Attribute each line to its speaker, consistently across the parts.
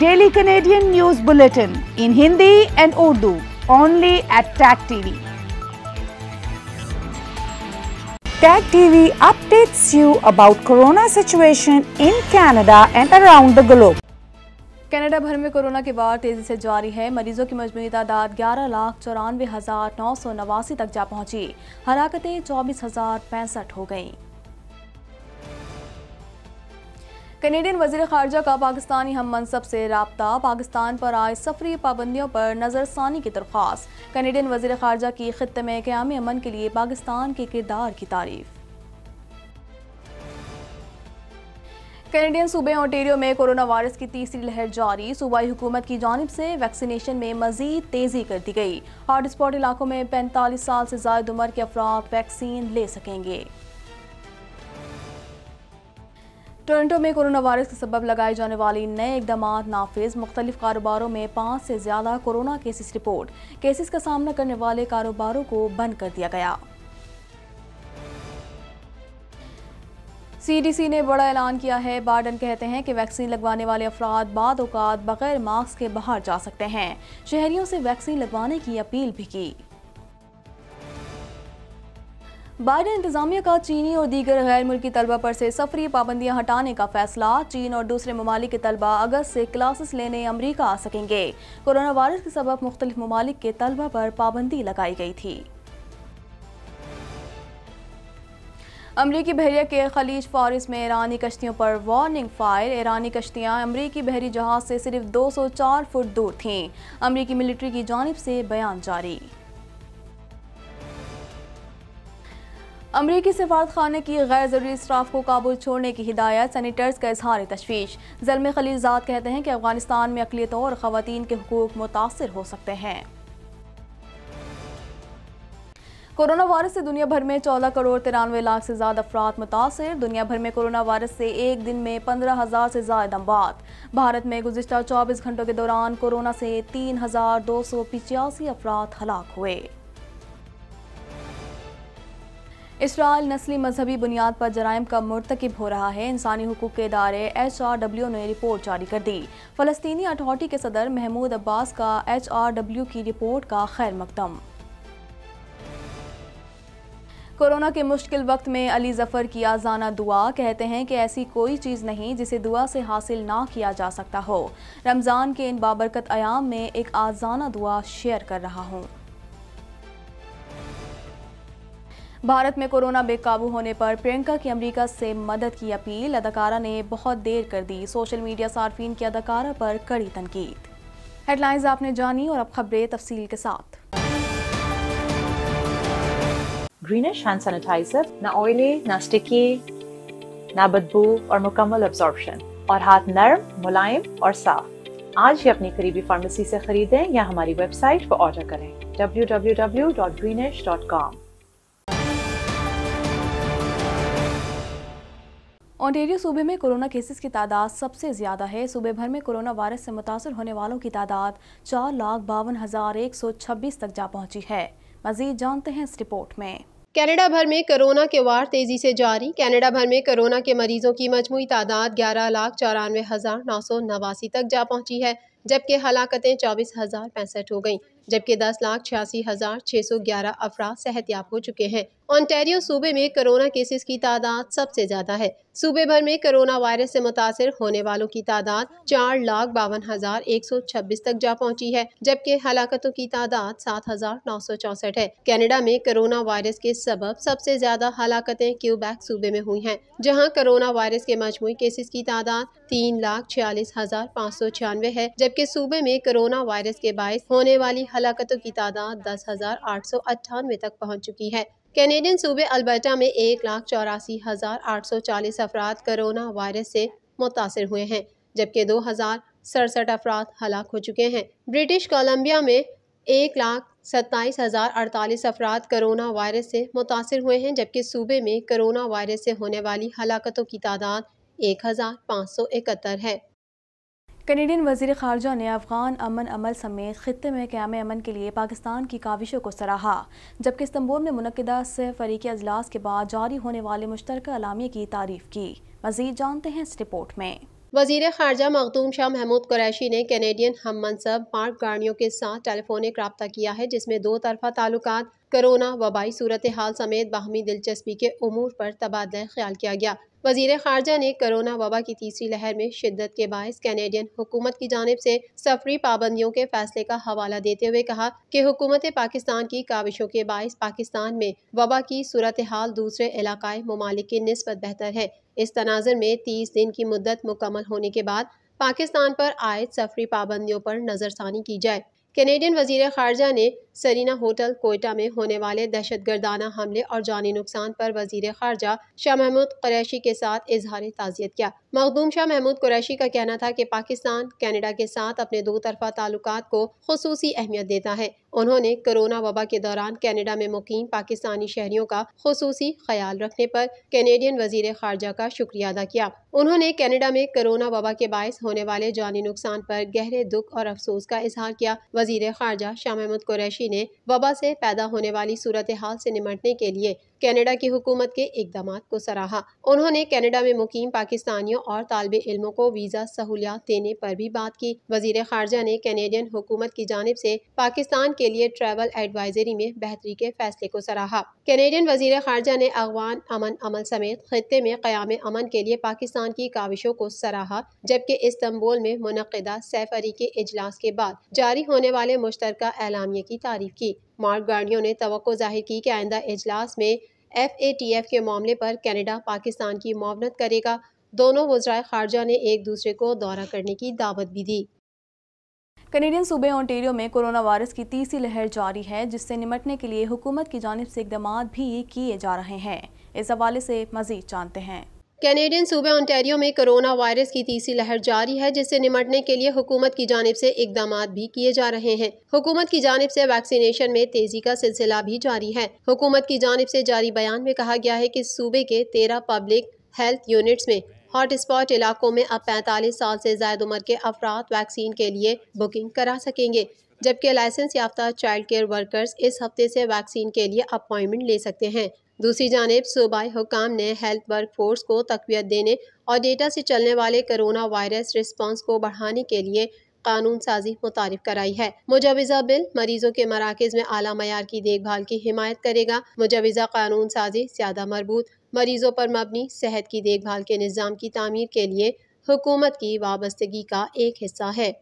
Speaker 1: daily Canadian news bulletin in Hindi and Urdu only at tag TV tag TV updates you about corona situation in Canada and around the globe Canada भर में corona की वार तेजी से जारी है मरीजों की मजमू तादाद ग्यारह लाख चौरानवे हज़ार नौ सौ नवासी तक जा पहुंची हलाकतें चौबीस हज़ार पैंसठ हो गईं कनेडियन वजीर खारजा का पाकिस्तानी हम मनसब से रबता पाकिस्तान पर आए सफरी पाबंदियों पर नज़रसानी की दरख्वास कनेडियन वजीर खारजा की खत्े में क्याम अमन के लिए पाकिस्तान के किरदार की तारीफ कैनेडियन सूबे ओंटेरियो में कोरोना वायरस की तीसरी लहर जारी सूबाई हुकूमत की जानब से वैक्सीनेशन में मजीद तेज़ी कर दी गई हॉटस्पॉट इलाकों में पैंतालीस साल से ज्यादा उम्र के अफराद वैक्सीन ले सकेंगे टोरंटो में कोरोना वायरस के सबब लगाए जाने वाले नए इकदाम नाफिज मुख्तलिफ कारोबारों में पाँच से ज़्यादा कोरोना केसेस रिपोर्ट केसेस का सामना करने वाले कारोबारों को बंद कर दिया गया सीडीसी ने बड़ा ऐलान किया है बार्डन कहते हैं कि वैक्सीन लगवाने वाले अफराद बाद बगैर मास्क के बाहर जा सकते हैं शहरियों से वैक्सीन लगवाने की अपील भी की बाइडन इंतजामिया का चीनी और दीगर गैर मुल्की तलबा पर से सफरी पाबंदियां हटाने का फैसला चीन और दूसरे ममालिक के तलबा अगस्त से क्लासेस लेने अमरीका आ सकेंगे कोरोना वायरस के सबब मुख्तलिफ ममालिक के तलबा पर पाबंदी लगाई गई थी अमरीकी बहरिया के खलीज फारिस में ईरानी कश्तियों पर वार्निंग फायर ईरानी कश्तियां अमरीकी बहरी जहाज़ से सिर्फ 204 फुट दूर थीं अमरीकी मिलिट्री की जानब से बयान जारी अमरीकी सिफारत खाना की गैर ज़रूरी स्टाफ को काबुल छोड़ने की हिदायत सैनिटर्स का इजहार तशवीश जलम खलीजाद कहते हैं कि अफगानिस्तान में अकलीतों और खातन के हकूक मुतासर हो सकते हैं कोरोना वायरस से दुनिया भर में चौदह करोड़ तिरानवे लाख से ज़्यादा अफराद मुतासर दुनिया भर में कोरोना वायरस से एक दिन में पंद्रह हज़ार से ज़्यादा अमवात भारत में गुजशत चौबीस घंटों के दौरान कोरोना से तीन हज़ार दो सौ पिचासी अफराद हलाक हुए इसराइल नस्ली मजहबी बुनियाद पर जराइम का मरतकब हो रहा है इंसानी हकूक के इदारे एच आर डब्ल्यू ने रिपोर्ट जारी कर दी फ़लस्तनी अथॉरिटी के सदर महमूद अब्बास का एच आर डब्ल्यू की रिपोर्ट का खैर मकदम कोरोना के मुश्किल वक्त में अली जफ़र की आज़ाना दुआ कहते हैं कि ऐसी कोई चीज़ नहीं जिसे दुआ से हासिल ना किया जा सकता हो रमज़ान के इन बाबरकत आयाम में एक आज़ाना दुआ शेयर कर रहा हूँ भारत में कोरोना बेकाबू होने पर प्रियंका की अमेरिका से मदद की अपील अदाकारा ने बहुत देर कर दी सोशल मीडिया सार्फिन की अदाकारा पर कड़ी तनकीद हेडलाइंस आपने जानी और अब खबरें तफसील के साथ
Speaker 2: ग्रीनिश हैंड सैनिटाइजर ना ऑयली ना स्टिकी ना बदबू और मुकम्मल अब्जॉर्बशन और हाथ नरम मुलायम और साफ आज ही अपनी करीबी फार्मेसी से खरीदें या हमारी वेबसाइट पर ऑर्डर करें कॉम
Speaker 1: ऑन्टेरियो सूबे में कोरोना केसेस की तादाद सबसे ज़्यादा है सूबे भर में कोरोना वायरस से मुतासर होने वालों की तादाद चार लाख बावन हज़ार एक सौ छब्बीस तक जा पहुंची है मजीद जानते हैं इस रिपोर्ट में
Speaker 2: कनाडा भर में कोरोना के वार तेज़ी से जारी कनाडा भर में कोरोना के मरीजों की मजमू तादाद ग्यारह लाख चौरानवे हज़ार नौ सौ नवासी तक जा पहुंची है जबकि हलाकतें चौबीस हज़ार पैंसठ हो गईं जबकि दस लाख छियासी हज़ार छः सौ ग्यारह अफराद सेहतियाब हो चुके हैं ऑन्टेरियो सूबे में कोरोना केसेस की तादाद सबसे ज़्यादा है सूबे भर में कोरोना वायरस से मुतासर होने वालों की तादाद चार लाख बावन हज़ार एक सौ छब्बीस तक जा पहुंची है जबकि हलाकतों की तादाद सात हज़ार नौ सौ चौसठ है कनाडा में कोरोना वायरस के सबब सबसे ज़्यादा हलाकतें क्यूबैक सूबे में हुई हैं जहाँ कोरोना वायरस के मजमू केसेस की तादाद तीन लाख छियालीस हज़ार पाँच सौ छियानवे है जबकि सूबे में कोरोना वायरस के बायस होने वाली हलाकतों की तादाद दस हजार आठ सौ अट्ठानवे तक पहुँच चुकी है कैनेडियन सूबे अल्बर्टा में एक लाख चौरासी हजार आठ सौ चालीस अफराद कोरोना वायरस से मुतासर हुए हैं जबकि दो हजार सड़सठ अफराद हलाक हो चुके हैं ब्रिटिश कोलम्बिया में एक लाख सत्ताईस हज़ार अड़तालीस अफराद करोना वायरस से मुतासर हुए हैं जबकि सूबे में करोना वायरस से होने वाली हलाकतों की तादाद एक हज़ार पाँच सौ इकहत्तर है कनेडियन वजीर खारजा ने अफगान अमन अमल समेत खत्े में क्याम अमन के लिए पाकिस्तान
Speaker 1: की काविशों को सराहा जबकि इस्तंबुल में मनदा से फरीकी अजलास के बाद जारी होने
Speaker 2: वाले मुश्तर अलामी की तारीफ की मजीद जानते हैं इस रिपोर्ट में वजीर खारजा मखदूम शाह महमूद कुरैशी ने कैनेडियन हम मनसब मार्क गार्डियों के साथ टेलीफोनिक रबता किया है जिसमें दो तरफा ताल्लुक कोरोना वबाई सूरत हाल समेत बाहमी दिलचस्पी के अमूर पर तबादला ख्याल किया गया वजीर खारजा ने करोना वबा की तीसरी लहर में शिद्दत के बायस कैनेडियन हुकूमत की जानब से सफरी पाबंदियों के फैसले का हवाला देते हुए कहा कि हुकूमत पाकिस्तान की काविशों के बायस पाकिस्तान में वबा की सूरत हाल दूसरे इलाकाई ममालिक की नस्बत बेहतर है इस तनाजर में तीस दिन की मुद्दत मुकम्मल होने के बाद पाकिस्तान पर आयद सफरी पाबंदियों पर नज़रसानी की जाए कैनेडियन वजीर खारजा ने सरीना होटल कोयटा में होने वाले दहशत गर्दाना हमले और जानी नुकसान पर वजीर खारजा शाह महमूद कुरैशी के साथ इजहार ताज़ियत किया मखदूम शाह महमूद कुरैशी का कहना था कि पाकिस्तान कनाडा के साथ अपने दो तरफा ताल्लुक को खसूसी अहमियत देता है उन्होंने कोरोना वबा के दौरान कैनेडा में मुकीम पाकिस्तानी शहरियों का खसूसी ख्याल रखने पर कैनेडियन वजीर खारजा का शुक्रिया अदा किया उन्होंने कैनेडा में कोरोना वबा के बायस होने वाले जानी नुकसान पर गहरे दुख और अफसोस का इजहार किया वजीर खारजा शाह महमूद कुरैशी ने वबा से पैदा होने वाली सूरत हाल से निमटने के लिए कनाडा की हुकूमत के इकदाम को सराहा उन्होंने कनाडा में मुकीम पाकिस्तानियों और तालब इलमों को वीज़ा सहूलियात देने पर भी बात की वजीर खारजा ने कैनेडियन हुकूमत की जानब से पाकिस्तान के लिए ट्रैवल एडवाइजरी में बेहतरी के फैसले को सराहा कैनेडियन वजीर खारजा ने अफगान अमन अमल समेत खत्े में क़्याम अमन के लिए पाकिस्तान की काविशों को सराहा जबकि इस्तंबुल में मुनदा सैफरी के अजलास के बाद जारी होने वाले मुश्तर ऐलामिया की तारीफ की मार्क गार्डियो ने तो जाहिर की कि आइंदा इजलास में एफ ए टी एफ के मामले पर कनाडा पाकिस्तान की मावनत करेगा दोनों वज्राय खारजा ने एक दूसरे को दौरा करने की दावत भी दी कनेडियन सूबे ओंटेरियो में कोरोना वायरस की तीसरी लहर
Speaker 1: जारी है जिससे निमटने के लिए हुकूमत की जानब से इकदाम भी किए जा रहे हैं इस हवाले
Speaker 2: से मजीद जानते हैं कैनेडियन सूबे ओंटेरियो में कोरोना वायरस की तीसरी लहर जारी है जिससे निमटने के लिए हुकूमत की जानब से इकदाम भी किए जा रहे हैं हुकूमत की जानब से वैक्सीनेशन में तेजी का सिलसिला भी जारी है हुकूमत की जानब से जारी बयान में कहा गया है कि सूबे के तेरह पब्लिक हेल्थ यूनिट्स में हॉटस्पॉट इलाकों में अब पैंतालीस साल से ज्यादा उम्र के अफराद वैक्सीन के लिए बुकिंग करा सकेंगे जबकि लाइसेंस याफ्ता चाइल्ड केयर वर्कर्स इस हफ्ते से वैक्सीन के लिए अपॉइंटमेंट ले सकते हैं दूसरी जानब सूबाई हुकाम ने हेल्थ वर्क फोर्स को तकवीत देने और डेटा से चलने वाले करोना वायरस रिस्पांस को बढ़ाने के लिए कानून साजी मुतारफ कराई है मुजवजा बिल मरीजों के मराकज में अला मैार की देखभाल की हिमायत करेगा मुजवजा कानून साजी ज्यादा मरबूत मरीजों पर मबनी सेहत की देखभाल के निज़ाम की तमीर के लिए हुकूमत की वाबस्तगी का एक हिस्सा है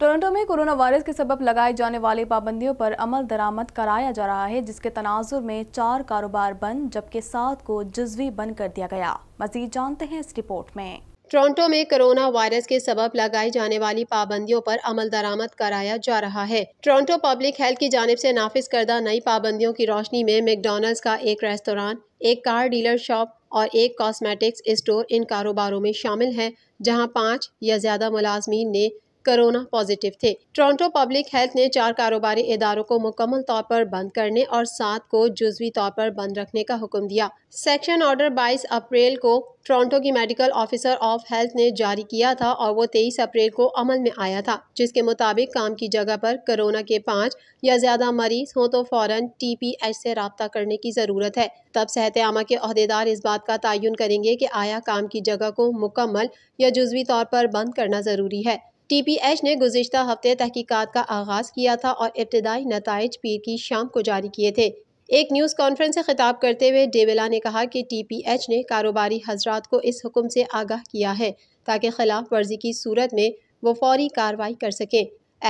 Speaker 2: टोरंटो में कोरोना वायरस के सबब लगाए जाने वाली पाबंदियों
Speaker 1: पर अमल दरामद कराया जा रहा है जिसके तनाजुर में चार कारोबार बंद जबकि सात को जजवी बंद कर दिया गया मजीद जानते हैं इस रिपोर्ट में
Speaker 2: टोरंटो में कोरोना वायरस के सबब लगाई जाने वाली पाबंदियों पर अमल दरामद कराया जा रहा है टोरंटो पब्लिक हेल्थ की जानब से नाफिज करदा नई पाबंदियों की रोशनी में मैकडोनल्ड्स का एक रेस्तोरान एक कार डीलर शॉप और एक कॉस्मेटिक्स स्टोर इन कारोबारों में शामिल है जहां पाँच या ज़्यादा मुलाजमीन ने कोरोना पॉजिटिव थे टोरंटो पब्लिक हेल्थ ने चार कारोबारी इदारों को मुकम्मल तौर पर बंद करने और सात को जुजवी तौर पर बंद रखने का हुक्म दिया सेक्शन ऑर्डर 22 अप्रैल को टोरंटो की मेडिकल ऑफिसर ऑफ हेल्थ ने जारी किया था और वो 23 अप्रैल को अमल में आया था जिसके मुताबिक काम की जगह पर कोरोना के पाँच या ज़्यादा मरीज हों तो फौरन टीपीएच से रबता करने की ज़रूरत है तब सेहत आमा के अहदेदार इस बात का तयन करेंगे कि आया काम की जगह को मुकम्मल या जुजवी तौर पर बंद करना ज़रूरी है टी पी एच ने गुजशत हफ्ते तहकीकत का आगाज़ किया था और इब्तदाई नतज पीर की शाम को जारी किए थे एक न्यूज़ कॉन्फ्रेंस से खिताब करते हुए डेवेला ने कहा कि टी पी एच ने कारोबारी हजरात को इस हुक्म से आगाह किया है ताकि खिलाफ वर्जी की सूरत में वो फौरी कार्रवाई कर सकें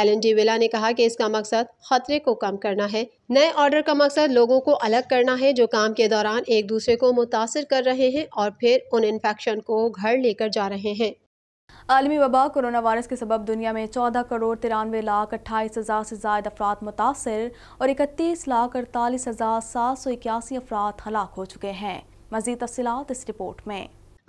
Speaker 2: एलन डेवेला ने कहा कि इसका मकसद खतरे को कम करना है नए ऑर्डर का मकसद लोगों को अलग करना है जो काम के दौरान एक दूसरे को मुतासर कर रहे हैं और फिर उन इन्फेक्शन को घर लेकर जा रहे हैं आलमी
Speaker 1: वबा कोरोना वायरस के सबब दुनिया में चौदह करोड़ तिरानवे लाख अट्ठाईस हज़ार से जायद अफराद मुतासर और इकतीस लाख अड़तालीस हज़ार सात सौ इक्यासी अफराद हलाक हो चुके हैं
Speaker 2: मजीद तफसलत इस रिपोर्ट में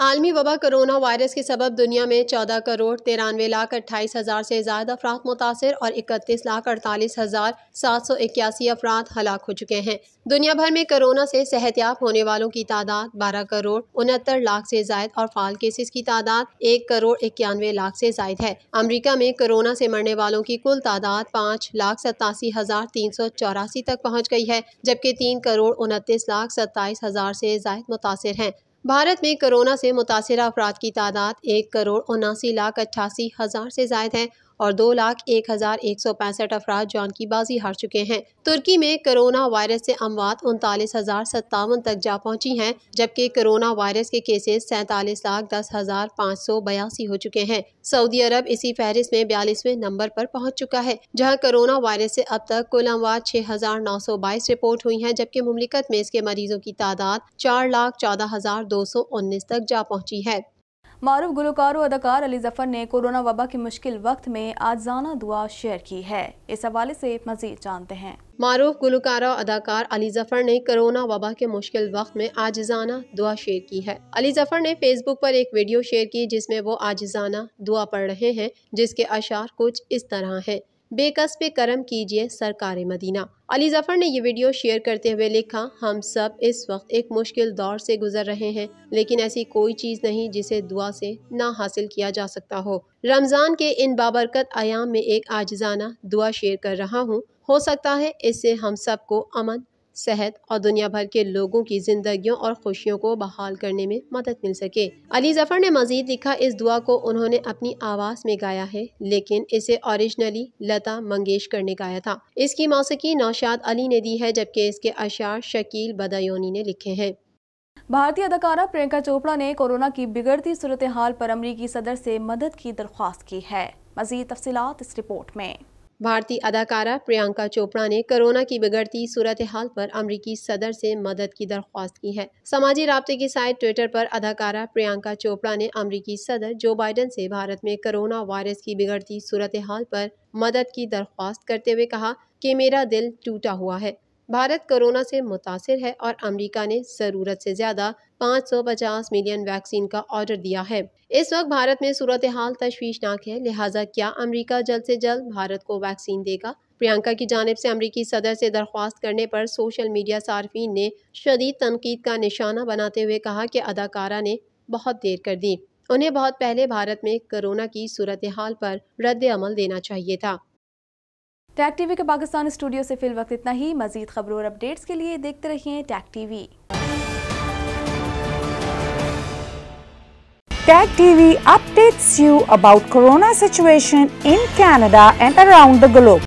Speaker 2: आलमी वबा कोरोना वायरस के सबब दुनिया में चौदह करोड़ तिरानवे लाख अट्ठाईस हज़ार से ज़्यादा अफराद मुतासर और इकतीस लाख अड़तालीस हज़ार सात सौ इक्यासी अफराद हलाक हो चुके हैं दुनिया भर में कोरोना से सेहतियाब होने वालों की तादाद बारह करोड़ उनहत्तर लाख से जायद और फाल केसेस की तादाद एक करोड़ इक्यानवे लाख से जायद है अमरीका में कोरोना से मरने वालों की कुल तादाद पाँच लाख सतासी हज़ार तीन सौ चौरासी तक पहुँच गई है जबकि तीन करोड़ उनतीस लाख सत्ताईस हज़ार से जायद मुतासर हैं भारत में कोरोना से मुतासर अफराद की तादाद एक करोड़ उनासी लाख अट्ठासी हज़ार से जायद है और दो लाख एक हज़ार एक सौ पैंसठ अफराद जान की बाजी हार चुके हैं तुर्की में कोरोना वायरस से अमवात उनतालीस हज़ार सत्तावन तक जा पहुंची हैं जबकि कोरोना वायरस के केसेस सैतालीस लाख दस हज़ार पाँच सौ बयासी हो चुके हैं सऊदी अरब इसी फहरिस्त में बयालीसवें नंबर पर पहुंच चुका है जहां कोरोना वायरस से अब तक कुल अमवात छः हज़ार नौ सौ बाईस रिपोर्ट हुई है जबकि मुमलिकत में इसके मरीजों की तादाद चार लाख चौदह हज़ार दो सौ उन्नीस तक जा पहुंची है मरूफ गुलकार और अदाकार अली जफर ने
Speaker 1: कोरोना वबा के मुश्किल वक्त में आजाना दुआ शेयर की है इस हवाले से मजीद जानते हैं
Speaker 2: मारूफ गुलकारा अदाकार अली जफर ने कोरोना वबा के मुश्किल वक्त में आजाना दुआ शेयर की है अली जफर ने फेसबुक पर एक वीडियो शेयर की जिसमें वो आजाना दुआ पढ़ रहे हैं जिसके अशार कुछ इस तरह हैं बेकस पे करम कीजिए सरकार मदीना अली जफ़र ने यह वीडियो शेयर करते हुए लिखा हम सब इस वक्त एक मुश्किल दौर से गुजर रहे हैं लेकिन ऐसी कोई चीज़ नहीं जिसे दुआ से ना हासिल किया जा सकता हो रमज़ान के इन बाबरकत आयाम में एक आजाना दुआ शेयर कर रहा हूँ हो सकता है इससे हम सबको अमन सेहत और दुनिया भर के लोगों की जिंदगियों और खुशियों को बहाल करने में मदद मिल सके अली जफर ने मजीद लिखा इस दुआ को उन्होंने अपनी आवाज़ में गाया है लेकिन इसे ओरिजिनली लता मंगेशकर ने गाया था इसकी मौसीकी नौशाद अली ने दी है जबकि इसके अशार शकील बदायोनी ने लिखे हैं भारतीय अदाकारा प्रियंका चोपड़ा ने कोरोना की बिगड़ती सूरत हाल पर अमरीकी सदर से मदद की दरख्वास्त की
Speaker 1: है मजीद
Speaker 2: तफसी इस रिपोर्ट में भारतीय अदाकारा प्रियंका चोपड़ा ने कोरोना की बिगड़ती सूरत हाल पर अमरीकी सदर से मदद की दरख्वास्त की है समाजी रबते की साइट ट्विटर पर अदाकारा प्रियंका चोपड़ा ने अमरीकी सदर जो बाइडन से भारत में कोरोना वायरस की बिगड़ती सूरत हाल पर मदद की दरख्वास्त करते हुए कहा कि मेरा दिल टूटा हुआ है भारत कोरोना से मुतासर है और अमेरिका ने ज़रूरत से ज़्यादा 550 मिलियन वैक्सीन का ऑर्डर दिया है इस वक्त भारत में सूरत हाल तशवीशनाक है लिहाजा क्या अमेरिका जल्द से जल्द भारत को वैक्सीन देगा प्रियंका की जानब से अमरीकी सदर से दरख्वास्त करने पर सोशल मीडिया सार्फिन ने शदीद तनकीद का निशाना बनाते हुए कहा कि अदाकारा ने बहुत देर कर दी उन्हें बहुत पहले भारत में कोरोना की सूरत हाल पर रद्द अमल देना चाहिए था टैक टीवी के पाकिस्तान स्टूडियो से
Speaker 1: फिल वक्त इतना ही मजीद खबरों और अपडेट्स के लिए देखते रहिए tag TV
Speaker 2: tag TV updates you about
Speaker 1: corona situation in Canada and around the globe